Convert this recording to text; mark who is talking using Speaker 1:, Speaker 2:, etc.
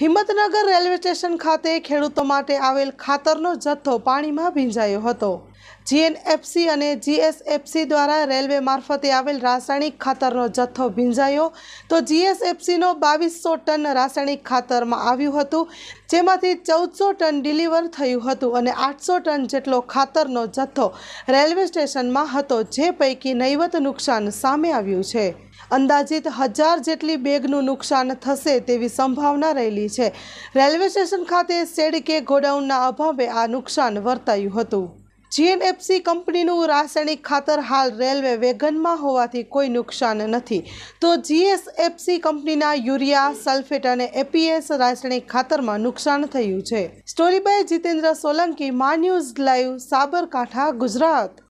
Speaker 1: Himmatnagar railway station ખાતે ખેડૂતો માટે આવેલ ખાતરનો જથ્થો પાણીમાં ભીંજાયો હતો જીએનએફસી અને જીએસએફસી દ્વારા રેલવે મારફતે આવેલ રાસાયણિક ખાતરનો જથ્થો ભીંજાયો તો જીએસએફસીનો બાવીસો ટન રાસાયણિક ખાતરમાં આવ્યું હતું જેમાંથી ચૌદસો ટન ડિલિવર થયું હતું અને આઠસો ટન જેટલો ખાતરનો જથ્થો રેલવે સ્ટેશનમાં હતો જે પૈકી નહીવત નુકસાન સામે આવ્યું છે અંદાજિત હજાર જેટલી બેગનું નુકસાન થશે તેવી સંભાવના રહેલી છે રેલવે સ્ટેશન ખાતે સેડ કે ગોડાઉનના અભાવે આ નુકસાન વર્તાયું હતું જીએનએફસી કંપનીનું રાસાયણિક ખાતર હાલ રેલવે વેગનમાં હોવાથી કોઈ નુકસાન નથી તો જીએસએફસી કંપનીના યુરિયા સલ્ફેટ અને એપીએસ રાસાયણિક ખાતરમાં નુકસાન થયું છે સ્ટોરી બાય જીતેન્દ્ર સોલંકી માન્યુઝ ન્યૂઝ લાઈવ સાબરકાંઠા ગુજરાત